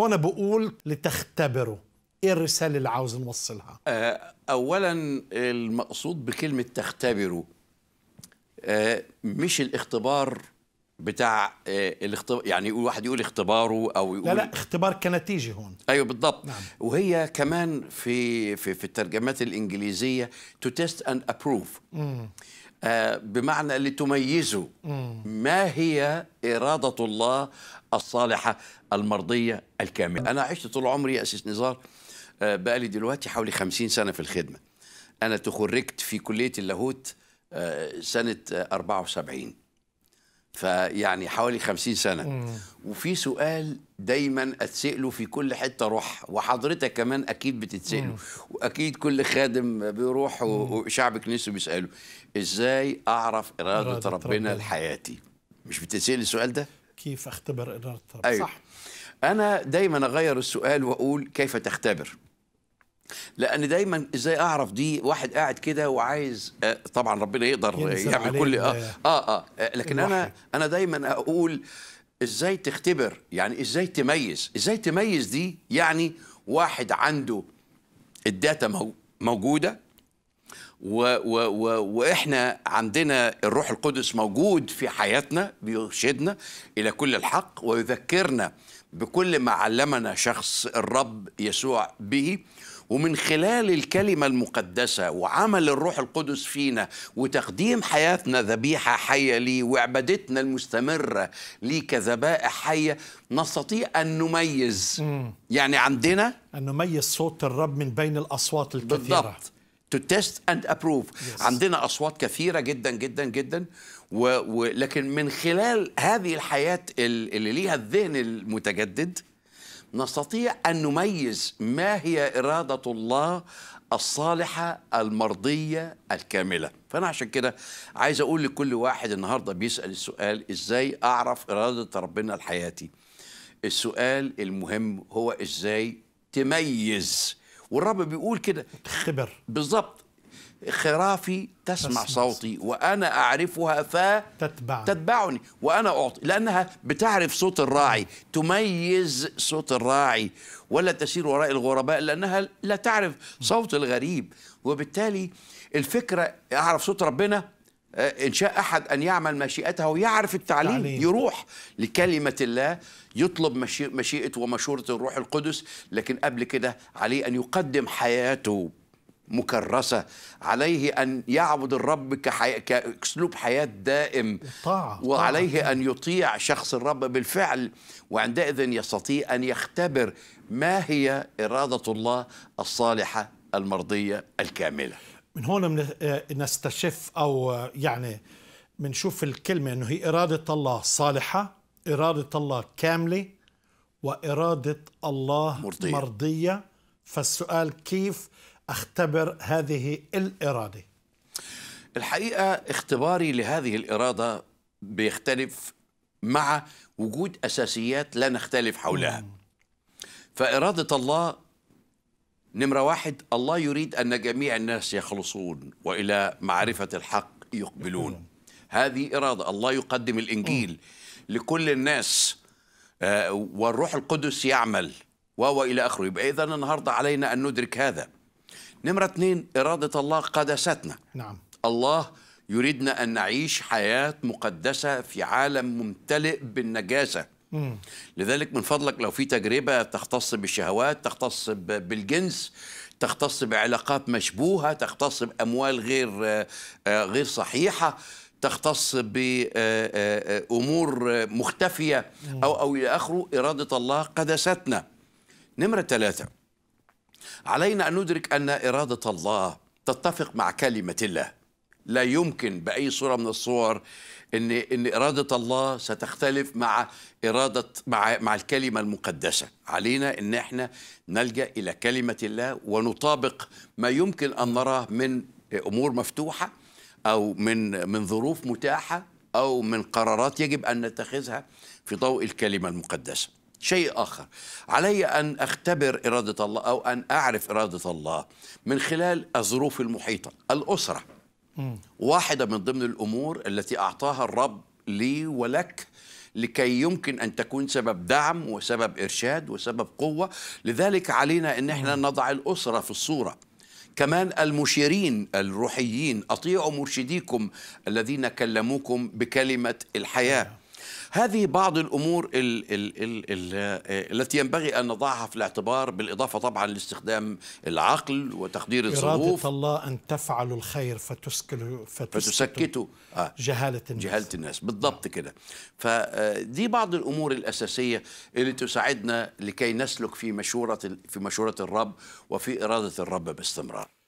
هنا بقول لتختبروا ايه الرساله اللي عاوز نوصلها آه، اولا المقصود بكلمه تختبروا آه، مش الاختبار بتاع آه، الاختبار يعني واحد يقول اختباره او يقول لا لا اختبار كنتيجه هون ايوه بالضبط نعم. وهي كمان في في في الترجمات الانجليزيه تو تيست اند ابروف آه، بمعنى لتميزوا ما هي إرادة الله الصالحة المرضية الكاملة أنا عشت طول عمري يا أسيس نزار آه، بقالي دلوقتي حوالي خمسين سنة في الخدمة أنا تخرجت في كلية اللاهوت آه، سنة 74 فيعني حوالي خمسين سنة مم. وفي سؤال دايما أتسأله في كل حتة روح وحضرتك كمان أكيد بتتسأله مم. وأكيد كل خادم بيروح وشعب كنيسه بيسأله إزاي أعرف إرادة, إرادة ربنا, ربنا لحياتي مش بتتسأل السؤال ده؟ كيف أختبر إرادة ربنا أيوه. صح أنا دايما أغير السؤال وأقول كيف تختبر لان دايما ازاي اعرف دي واحد قاعد كده وعايز آه، طبعا ربنا يقدر يعمل كل آه،, آه, اه اه لكن الوحي. انا انا دايما اقول ازاي تختبر يعني ازاي تميز ازاي تميز دي يعني واحد عنده الداتا موجوده و و و واحنا عندنا الروح القدس موجود في حياتنا بيرشدنا الى كل الحق ويذكرنا بكل ما علمنا شخص الرب يسوع به ومن خلال الكلمة المقدسة وعمل الروح القدس فينا وتقديم حياتنا ذبيحة حية ليه وعبادتنا المستمرة ليه كذبائح حية نستطيع أن نميز مم. يعني عندنا أن نميز صوت الرب من بين الأصوات الكثيرة بالضبط to test and approve yes. عندنا أصوات كثيرة جدا جدا جدا و... و... لكن من خلال هذه الحياة اللي ليها الذهن المتجدد نستطيع أن نميز ما هي إرادة الله الصالحة المرضية الكاملة فأنا عشان كده عايز أقول لكل واحد النهاردة بيسأل السؤال إزاي أعرف إرادة ربنا لحياتي السؤال المهم هو إزاي تميز والرب بيقول كده خبر بالظبط خرافي تسمع صوتي وأنا أعرفها ف تتبعني وأنا أعطي لأنها بتعرف صوت الراعي تميز صوت الراعي ولا تسير وراء الغرباء لأنها لا تعرف صوت الغريب وبالتالي الفكرة أعرف صوت ربنا آه، إن شاء أحد أن يعمل مشيئته ويعرف التعليم تعليم. يروح لكلمة الله يطلب مشيئة ومشورة الروح القدس لكن قبل كده عليه أن يقدم حياته مكرسة عليه أن يعبد الرب كأسلوب حياة دائم طاعة. وعليه طاعة. أن يطيع شخص الرب بالفعل وعندئذ يستطيع أن يختبر ما هي إرادة الله الصالحة المرضية الكاملة من هون آه، نستشف أو آه، يعني بنشوف الكلمة أنه هي إرادة الله صالحة إرادة الله كاملة وإرادة الله مرضية, مرضية فالسؤال كيف اختبر هذه الاراده الحقيقه اختباري لهذه الاراده بيختلف مع وجود اساسيات لا نختلف حولها فاراده الله نمره واحد الله يريد ان جميع الناس يخلصون والى معرفه الحق يقبلون هذه اراده الله يقدم الانجيل لكل الناس آه، والروح القدس يعمل وهو الى اخره يبقى اذا النهارده علينا ان ندرك هذا نمرة اثنين إرادة الله قدستنا نعم الله يريدنا أن نعيش حياة مقدسة في عالم ممتلئ بالنجاسة مم. لذلك من فضلك لو في تجربة تختص بالشهوات تختص بالجنس تختص بعلاقات مشبوهة تختص بأموال غير آه، غير صحيحة تختص بأمور آه، آه، مختفية أو أو إلى آخره إرادة الله قدستنا نمرة ثلاثة علينا أن ندرك أن إرادة الله تتفق مع كلمة الله لا يمكن بأي صورة من الصور إن إن إرادة الله ستختلف مع إرادة مع مع الكلمة المقدسة، علينا إن إحنا نلجأ إلى كلمة الله ونطابق ما يمكن أن نراه من أمور مفتوحة أو من من ظروف متاحة أو من قرارات يجب أن نتخذها في ضوء الكلمة المقدسة. شيء آخر علي أن أختبر إرادة الله أو أن أعرف إرادة الله من خلال الظروف المحيطة الأسرة واحدة من ضمن الأمور التي أعطاها الرب لي ولك لكي يمكن أن تكون سبب دعم وسبب إرشاد وسبب قوة لذلك علينا أن احنا نضع الأسرة في الصورة كمان المشيرين الروحيين أطيعوا مرشديكم الذين كلموكم بكلمة الحياة هذه بعض الأمور الـ الـ الـ الـ آه، التي ينبغي أن نضعها في الاعتبار بالإضافة طبعا لاستخدام العقل وتقدير الظروف إرادة الله أن تفعل الخير فتسكل فتسكت آه، جهالة الناس جهالة الناس بالضبط كده فدي آه، بعض الأمور الأساسية اللي تساعدنا لكي نسلك في مشورة في مشورة الرب وفي إرادة الرب باستمرار